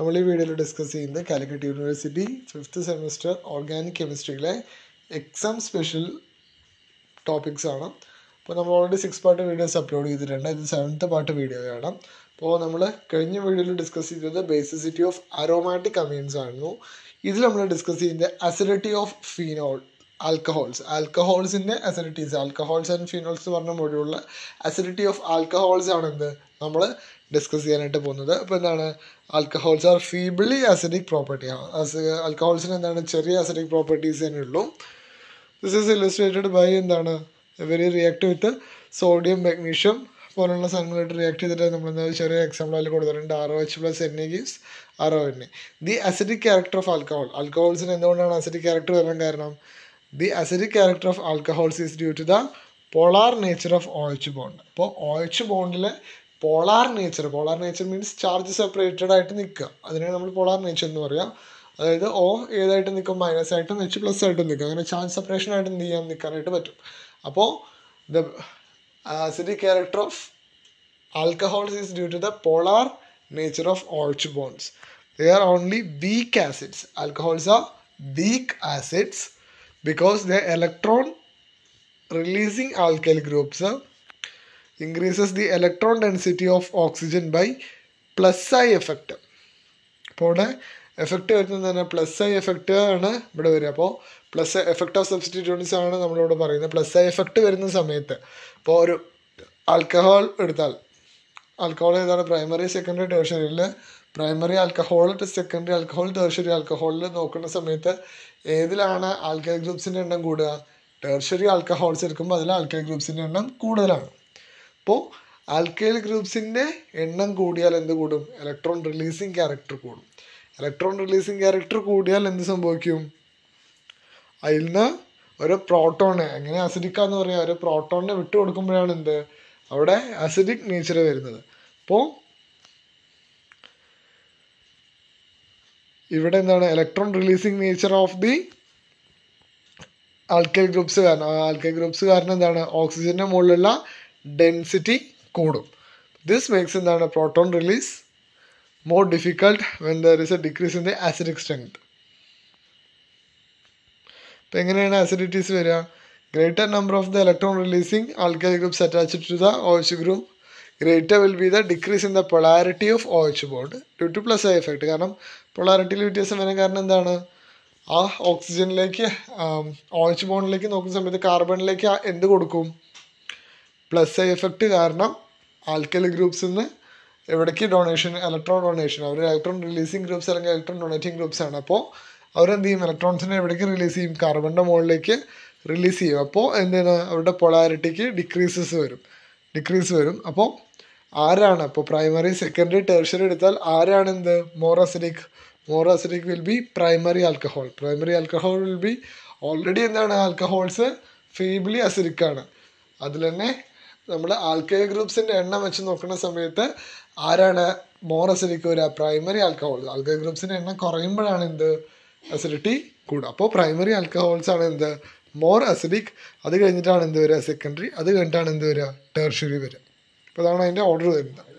നമ്മൾ ഈ വീഡിയോയിൽ ഡിസ്കസ് ചെയ്യുന്നത് Calicut university fifth semester organic കെമിസ്ട്രിയിലെ എക്സാം സ്പെഷ്യൽ ടോപ്പിക്സ് ആണ് അപ്പോൾ നമ്മൾ already six part videos upload ചെയ്തിട്ടുണ്ട് ഇത് സെവൻത്ത് പാർട്ട് വീഡിയോയാണ് അപ്പോൾ നമ്മൾ കഴിഞ്ഞ വീഡിയോയിൽ ഡിസ്കസ് ചെയ്തത് ബേസിസിറ്റി ഓഫ് അറോമാറ്റിക് അമീൻസ് ആയിരുന്നു ഇതിൽ നമ്മൾ ഡിസ്കസ് ചെയ്യുന്നത് അസിഡിറ്റി ഓഫ് ഫീനോൾ ആൽക്കഹോൾസ് ആൽക്കഹോൾസിൻ്റെ അസിഡിറ്റീസ് ആൽക്കഹോൾസ് ആൻഡ് ഫീനോൾസ് എന്ന് പറഞ്ഞ മൊഴിയുള്ള അസിഡിറ്റി ഓഫ് ആൽക്കഹോൾസ് ആണ് നമ്മൾ ഡിസ്കസ് ചെയ്യാനായിട്ട് പോകുന്നത് അപ്പോൾ എന്താണ് alcohols are feebly acidic property ആൽക്കഹോൾസിന് എന്താണ് ചെറിയ ആസിഡിക് പ്രോപ്പർട്ടീസ് തന്നെ ഉള്ളൂ ദിസ് ഈസ് ഇലസ്ട്രേറ്റഡ് ബൈ എന്താണ് very react with sodium magnesium പോലുള്ള സാധനങ്ങളായിട്ട് റിയാക്ട് ചെയ്തിട്ട് നമ്മൾ എന്താ ചെറിയ എക്സാമ്പിൾ അതിൽ കൊടുത്തിട്ടുണ്ട് R O H plus N A gives R O N A the acidic character of alcohol ആൽക്കഹോൾസിന് എന്തുകൊണ്ടാണ് അസിഡിക് ക്യാരക്ടർ വരാൻ കാരണം the acidic character of alcohols is due to the polar nature of O H bond അപ്പോൾ ഓയച്ച് ബോണ്ടിലെ polar nature polar nature means charge separated ആയിട്ട് നിൽക്കുക അതിനാണ് നമ്മൾ പോളാർ നേച്ചർ എന്ന് പറയുക അതായത് ഓ ഏതായിട്ട് നിൽക്കും മൈനസ് ആയിട്ടും എച്ച് പ്ലസ് ആയിട്ടും നിൽക്കും അങ്ങനെ ചാർജ് സെപ്പറേഷൻ ആയിട്ട് എന്ത് ചെയ്യാൻ നിൽക്കാനായിട്ട് പറ്റും അപ്പോൾ the acidic character of alcohols is due to the polar nature of O H bonds they are only weak acids alcohols are weak acids because the electron releasing alkyl groups increases the electron density of oxygen by plus I effect അപ്പോൾ ഇവിടെ effect വരുന്നത് തന്നെ plus I effect ആണ് ഇവിടെ വരിക അപ്പോൾ plus effect of സബ്സ്റ്റിറ്റ്യൂൺസ് ആണ് നമ്മളിവിടെ പറയുന്നത് പ്ലസ് ഐ എഫക്റ്റ് വരുന്ന സമയത്ത് ഇപ്പോൾ ഒരു ആൽക്കഹോൾ എടുത്താൽ ആൽക്കഹോൾ ഏതാണ് പ്രൈമറി സെക്കൻഡറി ടേഴ്ഷറിയിൽ primary alcohol secondary alcohol tertiary ആൽക്കഹോളിൽ നോക്കുന്ന സമയത്ത് ഏതിലാണ് ആൽക്കഹോൾ ഗ്രൂപ്പ്സിൻ്റെ എണ്ണം കൂടുക ടേർഷറി ആൽക്കഹോൾസ് എടുക്കുമ്പോൾ അതിൽ ആൽക്കഹോൾ ഗ്രൂപ്പ്സിൻ്റെ എണ്ണം കൂടുതലാണ് അപ്പോൾ ആൽക്കൈൽ ഗ്രൂപ്പ്സിൻ്റെ എണ്ണം കൂടിയാൽ എന്ത് കൂടും ഇലക്ട്രോൺ റിലീസിങ് ക്യാരക്ടർ കൂടും ഇലക്ട്രോൺ റിലീസിങ് ക്യാരക്ടർ കൂടിയാൽ എന്ത് സംഭവിക്കും അതിൽ നിന്ന് ഒരു പ്രോട്ടോണ് എങ്ങനെ അസിഡിക്കാന്ന് പറയാം ഒരു പ്രോട്ടോണിനെ വിട്ടു കൊടുക്കുമ്പോഴാണ് എന്ത് അവിടെ അസിഡിക് നേച്ചർ വരുന്നത് അപ്പോൾ ഇവിടെ എന്താണ് electron releasing nature of the alkyl groups കാരണം ആൽക്കൈൽ ഗ്രൂപ്പ്സ് കാരണം എന്താണ് ഓക്സിജൻ്റെ മുകളിലുള്ള ഡെൻസിറ്റി കൂടും ദിസ് മേക്സ് എന്താണ് proton release more difficult when there is a decrease in the acidic strength അപ്പോൾ എങ്ങനെയാണ് ആസിഡിറ്റീസ് വരിക greater number of the electron releasing alkyl groups attached to the OH group greater will be the decrease in the polarity of OH bond due to plus I effect കാരണം പൊളാരിറ്റിയിൽ വ്യത്യാസം വരാൻ കാരണം എന്താണ് ആ ഓക്സിജനിലേക്ക് ഓച്ച് ബോണ്ടിലേക്ക് നോക്കുന്ന സമയത്ത് കാർബണിലേക്ക് എന്ത് കൊടുക്കും പ്ലസ് ഐ എഫക്റ്റ് കാരണം ആൽക്കലി ഗ്രൂപ്പ്സിൽ നിന്ന് എവിടേക്ക് ഡൊണേഷൻ ഇലക്ട്രോൺ ഡൊണേഷൻ അവർ ഇലക്ട്രോൺ റിലീസിങ് ഗ്രൂപ്പ്സ് അല്ലെങ്കിൽ ഇലക്ട്രോൺ ഡൊണേറ്റിംഗ് ഗ്രൂപ്പ്സ് ആണ് അപ്പോൾ അവരെന്ത് ചെയ്യും ഇലക്ട്രോൺസിനെ എവിടേക്ക് റിലീസ് ചെയ്യും കാർബണിൻ്റെ മുകളിലേക്ക് റിലീസ് ചെയ്യും അപ്പോൾ എന്താണ് അവരുടെ പൊളാരിറ്റിക്ക് ഡിക്രീസസ് വരും ഡിക്രീസ് വരും അപ്പോൾ ആരാണ് അപ്പോൾ പ്രൈമറി സെക്കൻഡറി ടെർഷറി എടുത്താൽ ആരാണ് എന്ത് more acidic will be primary alcohol primary alcohol will be already എന്താണ് ആൽക്കഹോൾസ് ഫീബ്ലി അസിഡിക് ആണ് അതിൽ തന്നെ നമ്മൾ ആൽക്കഹോൾ ഗ്രൂപ്പ്സിൻ്റെ എണ്ണം വെച്ച് നോക്കുന്ന സമയത്ത് ആരാണ് മോർ അസിഡിക്ക് വരിക പ്രൈമറി ആൽക്കഹോൾ ആൽക്കഹോൾ ഗ്രൂപ്പ്സിൻ്റെ എണ്ണം കുറയുമ്പോഴാണ് എന്ത് അസിഡിറ്റി കൂടുക അപ്പോൾ പ്രൈമറി ആൽക്കഹോൾസ് ആണ് എന്ത് മോർ അസിഡിക് അത് കഴിഞ്ഞിട്ടാണ് എന്ത് വരിക സെക്കൻഡറി അത് കഴിഞ്ഞിട്ടാണ് എന്ത് വരിക ടേർഷറി വരിക അപ്പോൾ അതാണ് അതിൻ്റെ ഓർഡർ വരുന്നത്